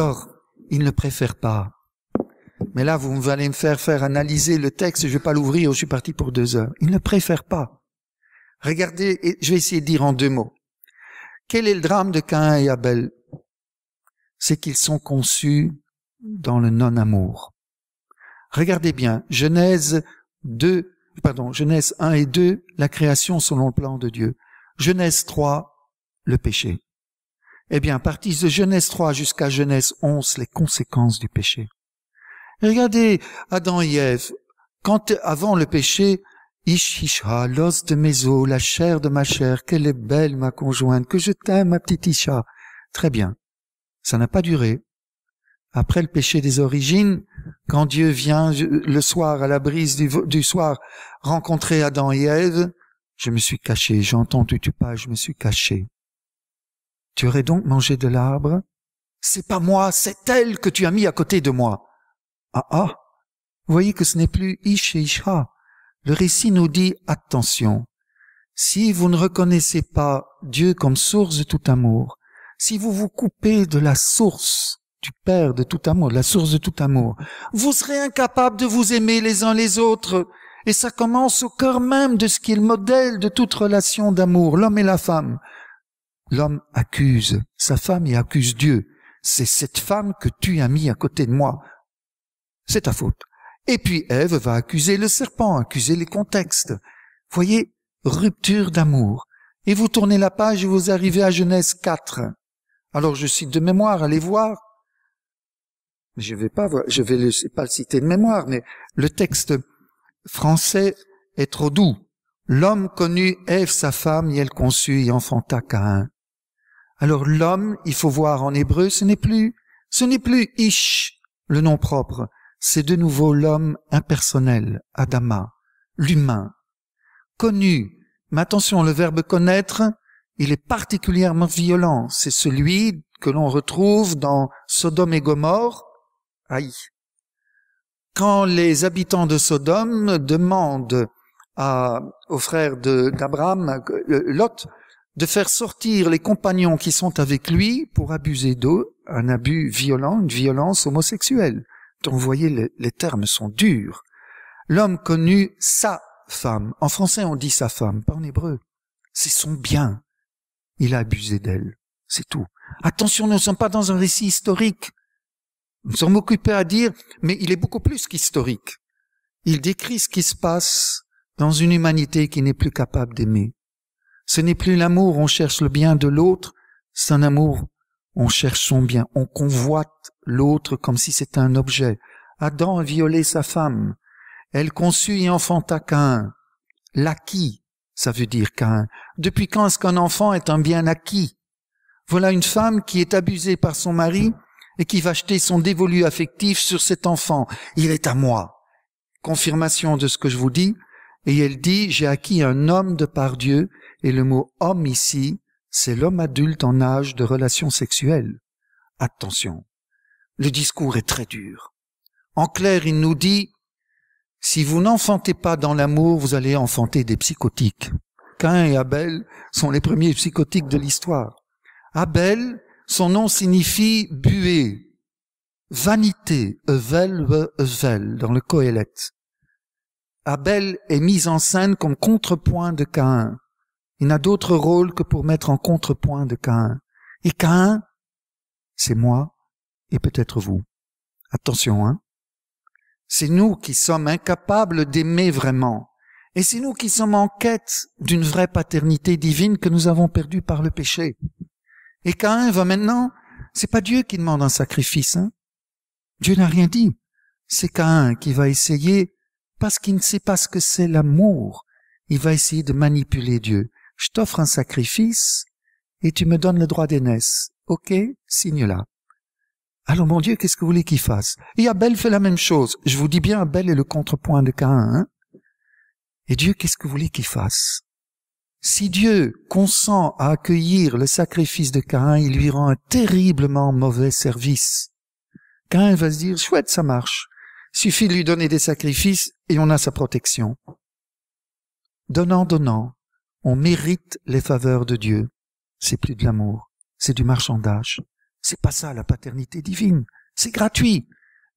Alors, il ne préfère pas. Mais là, vous allez me faire faire analyser le texte, je ne vais pas l'ouvrir, je suis parti pour deux heures. Il ne préfère pas. Regardez, et je vais essayer de dire en deux mots. Quel est le drame de Cain et Abel C'est qu'ils sont conçus dans le non-amour. Regardez bien, Genèse 2, pardon, Genèse 1 et 2, la création selon le plan de Dieu. Genèse 3, le péché. Eh bien, à de Genèse 3 jusqu'à Genèse 11, les conséquences du péché. Regardez Adam et Ève. Quand, avant le péché, Ish, isha, l'os de mes os, la chair de ma chair, qu'elle est belle ma conjointe, que je t'aime ma petite Isha. Très bien. Ça n'a pas duré. Après le péché des origines, quand Dieu vient le soir à la brise du, soir rencontrer Adam et Ève, je me suis caché, j'entends entendu tu pas, je me suis caché. Tu aurais donc mangé de l'arbre C'est pas moi, c'est elle que tu as mis à côté de moi. Ah ah Voyez que ce n'est plus Ish et Isha. Le récit nous dit attention. Si vous ne reconnaissez pas Dieu comme source de tout amour, si vous vous coupez de la source du Père de tout amour, de la source de tout amour, vous serez incapable de vous aimer les uns les autres. Et ça commence au cœur même de ce qu'il modèle de toute relation d'amour, l'homme et la femme l'homme accuse sa femme et accuse Dieu. C'est cette femme que tu as mis à côté de moi. C'est ta faute. Et puis Ève va accuser le serpent, accuser les contextes. Voyez, rupture d'amour. Et vous tournez la page et vous arrivez à Genèse 4. Alors je cite de mémoire, allez voir. Je vais pas voir, je vais pas le citer de mémoire, mais le texte français est trop doux. L'homme connut Ève sa femme et elle conçut et enfanta Cain. Alors l'homme, il faut voir en hébreu, ce n'est plus, ce n'est plus Ish, le nom propre. C'est de nouveau l'homme impersonnel, Adama, l'humain. Connu. Mais attention, le verbe connaître, il est particulièrement violent. C'est celui que l'on retrouve dans Sodome et Gomorre. Aïe. Quand les habitants de Sodome demandent à, aux frères d'Abraham, euh, Lot, de faire sortir les compagnons qui sont avec lui pour abuser d'eux, un abus violent, une violence homosexuelle. Donc vous voyez, les, termes sont durs. L'homme connut sa femme. En français, on dit sa femme, pas en hébreu. C'est son bien. Il a abusé d'elle. C'est tout. Attention, nous ne sommes pas dans un récit historique. Nous sommes occupés à dire, mais il est beaucoup plus qu'historique. Il décrit ce qui se passe dans une humanité qui n'est plus capable d'aimer. Ce n'est plus l'amour, on cherche le bien de l'autre, c'est un amour, on cherche son bien, on convoite l'autre comme si c'était un objet. Adam a violé sa femme, elle conçut et enfanta Cain. L'acquis, ça veut dire Cain. Depuis quand est-ce qu'un enfant est un bien acquis Voilà une femme qui est abusée par son mari et qui va jeter son dévolu affectif sur cet enfant. Il est à moi. Confirmation de ce que je vous dis, et elle dit, j'ai acquis un homme de par Dieu, et le mot homme ici, c'est l'homme adulte en âge de relations sexuelles. Attention, le discours est très dur. En clair, il nous dit, si vous n'enfantez pas dans l'amour, vous allez enfanter des psychotiques. Cain et Abel sont les premiers psychotiques de l'histoire. Abel, son nom signifie buée, vanité, evel, evel, dans le Coëlette. Abel est mis en scène comme contrepoint de Caïn. Il n'a d'autre rôle que pour mettre en contrepoint de Caïn. Et Caïn, c'est moi et peut-être vous. Attention, hein. C'est nous qui sommes incapables d'aimer vraiment. Et c'est nous qui sommes en quête d'une vraie paternité divine que nous avons perdue par le péché. Et Caïn va maintenant, c'est pas Dieu qui demande un sacrifice, hein. Dieu n'a rien dit. C'est Caïn qui va essayer parce qu'il ne sait pas ce que c'est l'amour, il va essayer de manipuler Dieu. Je t'offre un sacrifice et tu me donnes le droit d'aînesse. Ok, signe là. Alors mon Dieu, qu'est-ce que vous voulez qu'il fasse Et Abel fait la même chose. Je vous dis bien, Abel est le contrepoint de Cain. Hein. et Dieu, qu'est-ce que vous voulez qu'il fasse Si Dieu consent à accueillir le sacrifice de Cain, il lui rend un terriblement mauvais service. Cain va se dire, chouette, ça marche. Suffit de lui donner des sacrifices et on a sa protection. Donnant, donnant, on mérite les faveurs de Dieu. C'est plus de l'amour, c'est du marchandage. C'est pas ça la paternité divine. C'est gratuit.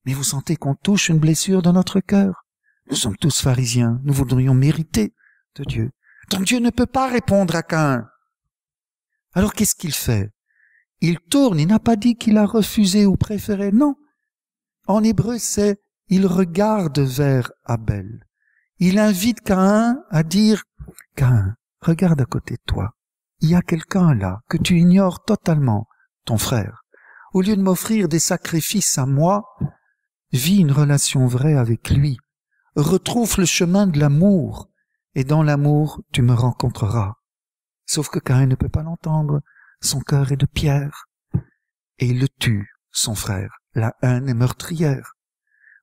Mais vous sentez qu'on touche une blessure dans notre cœur. Nous sommes tous pharisiens. Nous voudrions mériter de Dieu. Donc Dieu ne peut pas répondre à qu'un. Alors qu'est-ce qu'il fait Il tourne. Il n'a pas dit qu'il a refusé ou préféré. Non. En hébreu, c'est il regarde vers Abel. Il invite Cain à dire, Cain, regarde à côté de toi. Il y a quelqu'un là que tu ignores totalement, ton frère. Au lieu de m'offrir des sacrifices à moi, vis une relation vraie avec lui. Retrouve le chemin de l'amour, et dans l'amour tu me rencontreras. Sauf que Cain ne peut pas l'entendre, son cœur est de pierre, et il le tue, son frère. La haine est meurtrière.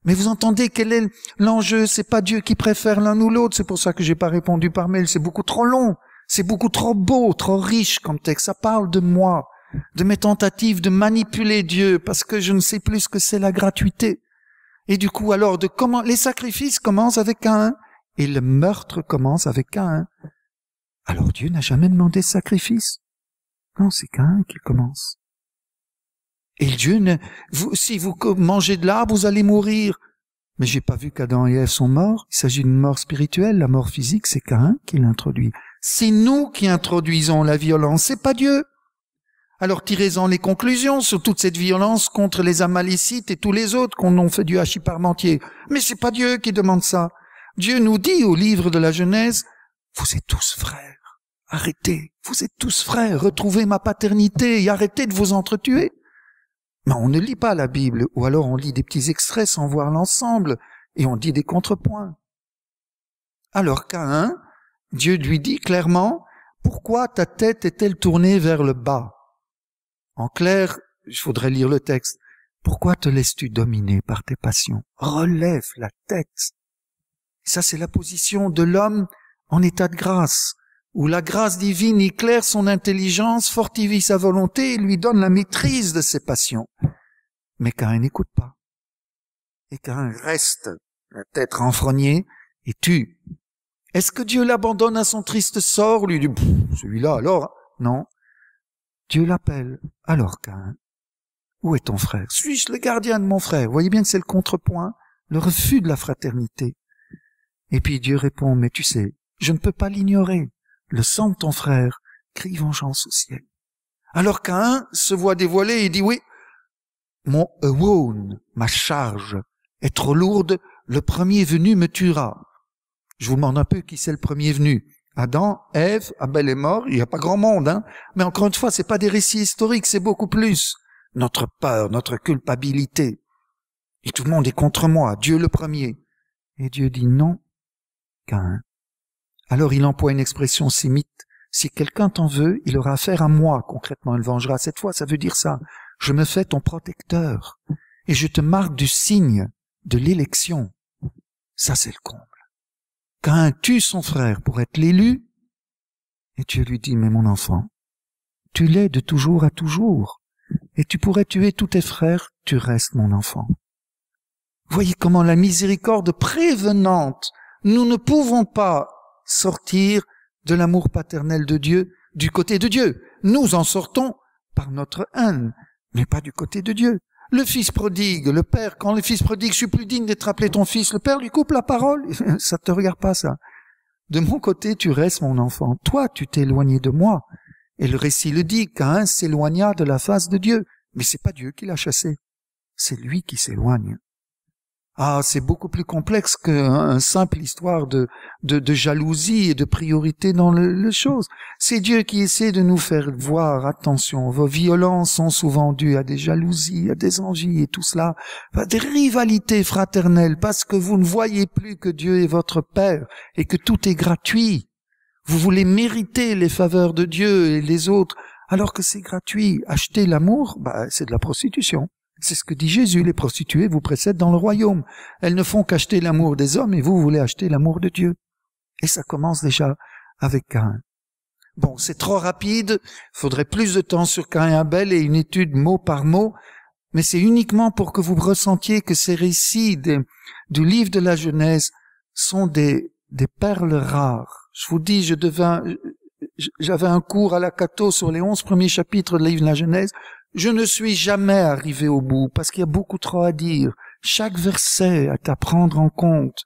Mais vous entendez quel est l'enjeu C'est pas Dieu qui préfère l'un ou l'autre. C'est pour ça que j'ai pas répondu par mail. C'est beaucoup trop long. C'est beaucoup trop beau, trop riche comme texte. Ça parle de moi, de mes tentatives de manipuler Dieu parce que je ne sais plus ce que c'est la gratuité. Et du coup, alors, de comment, les sacrifices commencent avec un, et le meurtre commence avec un. Alors Dieu n'a jamais demandé sacrifice. Non, c'est qu'un qui commence. Et Dieu ne, si vous mangez de l'arbre, vous allez mourir. Mais j'ai pas vu qu'Adam et Ève sont morts. Il s'agit d'une mort spirituelle. La mort physique, c'est Cain qui l'introduit. C'est nous qui introduisons la violence, c'est pas Dieu. Alors tirez-en les conclusions sur toute cette violence contre les Amalécites et tous les autres qu'on ont fait du hachis parmentier. Mais c'est pas Dieu qui demande ça. Dieu nous dit au livre de la Genèse, vous êtes tous frères. Arrêtez. Vous êtes tous frères. Retrouvez ma paternité et arrêtez de vous entretuer. Mais on ne lit pas la Bible, ou alors on lit des petits extraits sans voir l'ensemble, et on dit des contrepoints. Alors qu'à un, Dieu lui dit clairement, pourquoi ta tête est-elle tournée vers le bas En clair, je voudrais lire le texte. Pourquoi te laisses-tu dominer par tes passions Relève la tête. ça, c'est la position de l'homme en état de grâce où la grâce divine éclaire son intelligence, fortifie sa volonté et lui donne la maîtrise de ses passions. Mais Caïn n'écoute pas. Et Caïn reste la tête renfrognée et tue. Est-ce que Dieu l'abandonne à son triste sort, lui dit, celui-là alors? Non. Dieu l'appelle. Alors Caïn, où est ton frère? Suis-je le gardien de mon frère? Vous voyez bien que c'est le contrepoint, le refus de la fraternité. Et puis Dieu répond, mais tu sais, je ne peux pas l'ignorer le sang de ton frère, crie vengeance au ciel. Alors qu'un se voit dévoilé et dit oui, mon awon, ma charge, est trop lourde, le premier venu me tuera. Je vous demande un peu qui c'est le premier venu. Adam, Ève, Abel est mort, il n'y a pas grand monde, hein. Mais encore une fois, c'est pas des récits historiques, c'est beaucoup plus. Notre peur, notre culpabilité. Et tout le monde est contre moi, Dieu le premier. Et Dieu dit non, Cain. » Alors il emploie une expression simite. « Si quelqu'un t'en veut, il aura affaire à moi, concrètement, il vengera cette fois. Ça veut dire ça. Je me fais ton protecteur. Et je te marque du signe de l'élection. Ça, c'est le comble. un tue son frère pour être l'élu. Et Dieu lui dit, mais mon enfant, tu l'es de toujours à toujours. Et tu pourrais tuer tous tes frères, tu restes mon enfant. Voyez comment la miséricorde prévenante, nous ne pouvons pas sortir de l'amour paternel de Dieu du côté de Dieu. Nous en sortons par notre haine, mais pas du côté de Dieu. Le fils prodigue, le père, quand le fils prodigue, je suis plus digne d'être appelé ton fils, le père lui coupe la parole. ça te regarde pas, ça. De mon côté, tu restes mon enfant. Toi, tu t'es éloigné de moi. Et le récit le dit, qu'un s'éloigna de la face de Dieu. Mais c'est pas Dieu qui l'a chassé. C'est lui qui s'éloigne. Ah, c'est beaucoup plus complexe qu'un simple histoire de, de, jalousie et de priorité dans le, choses. chose. C'est Dieu qui essaie de nous faire voir, attention, vos violences sont souvent dues à des jalousies, à des envies et tout cela, à des rivalités fraternelles, parce que vous ne voyez plus que Dieu est votre Père et que tout est gratuit. Vous voulez mériter les faveurs de Dieu et les autres, alors que c'est gratuit. Acheter l'amour, bah, c'est de la prostitution. C'est ce que dit Jésus, les prostituées vous précèdent dans le royaume. Elles ne font qu'acheter l'amour des hommes et vous voulez acheter l'amour de Dieu. Et ça commence déjà avec Cain. Bon, c'est trop rapide, faudrait plus de temps sur Cain et Abel et une étude mot par mot, mais c'est uniquement pour que vous ressentiez que ces récits du livre de la Genèse sont des, des perles rares. Je vous dis, je devins, j'avais un cours à la Cato sur les onze premiers chapitres du livre de la Genèse, je ne suis jamais arrivé au bout parce qu'il y a beaucoup trop à dire. Chaque verset a à prendre en compte.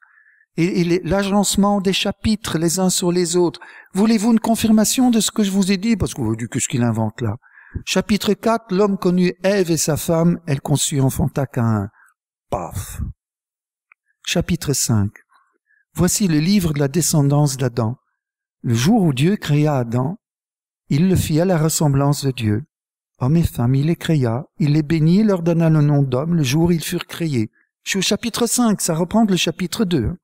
Et, l'agencement des chapitres les uns sur les autres. Voulez-vous une confirmation de ce que je vous ai dit Parce que vous du qu'est-ce qu'il invente là. Chapitre 4, l'homme connut Ève et sa femme, elle conçut à Cain. Paf. Chapitre 5. Voici le livre de la descendance d'Adam. Le jour où Dieu créa Adam, il le fit à la ressemblance de Dieu. Hommes et femmes, il les créa, il les bénit et leur donna le nom d'homme le jour où ils furent créés. Je suis au chapitre 5, ça reprend le chapitre 2.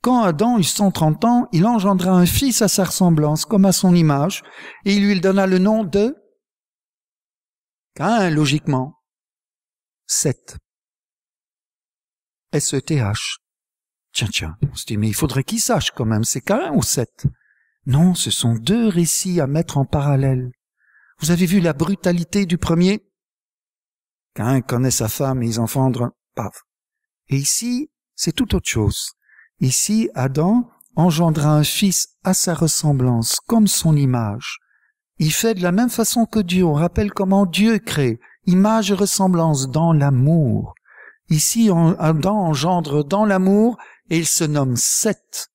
Quand Adam eut 130 ans, il engendra un fils à sa ressemblance, comme à son image, et il lui donna le nom de Cain, logiquement. 7. S-E-T-H. E tiens, tiens, on se dit, mais il faudrait qu'il sache quand même, c'est Cain ou 7 Non, ce sont deux récits à mettre en parallèle. Vous avez vu la brutalité du premier Cain connaît sa femme et ils enfondrent paf. Et ici, c'est tout autre chose. Ici, Adam engendra un fils à sa ressemblance, comme son image. Il fait de la même façon que Dieu. On rappelle comment Dieu crée. Image et ressemblance dans l'amour. Ici, Adam engendre dans l'amour et il se nomme Seth.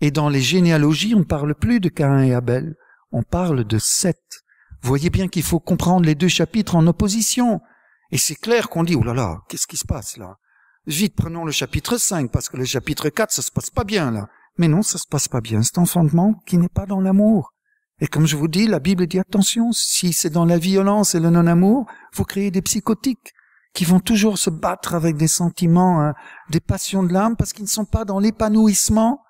Et dans les généalogies, on ne parle plus de Caïn et Abel. On parle de Seth. Vous voyez bien qu'il faut comprendre les deux chapitres en opposition. Et c'est clair qu'on dit, oh là là, qu'est-ce qui se passe là Vite, prenons le chapitre 5, parce que le chapitre 4, ça se passe pas bien là. Mais non, ça se passe pas bien. C'est un fondement qui n'est pas dans l'amour. Et comme je vous dis, la Bible dit attention, si c'est dans la violence et le non-amour, vous créez des psychotiques qui vont toujours se battre avec des sentiments, hein, des passions de l'âme, parce qu'ils ne sont pas dans l'épanouissement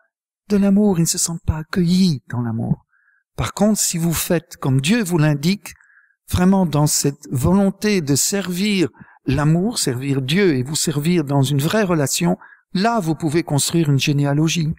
de l'amour, ils ne se sentent pas accueillis dans l'amour. Par contre, si vous faites comme Dieu vous l'indique, vraiment dans cette volonté de servir l'amour, servir Dieu et vous servir dans une vraie relation, là vous pouvez construire une généalogie.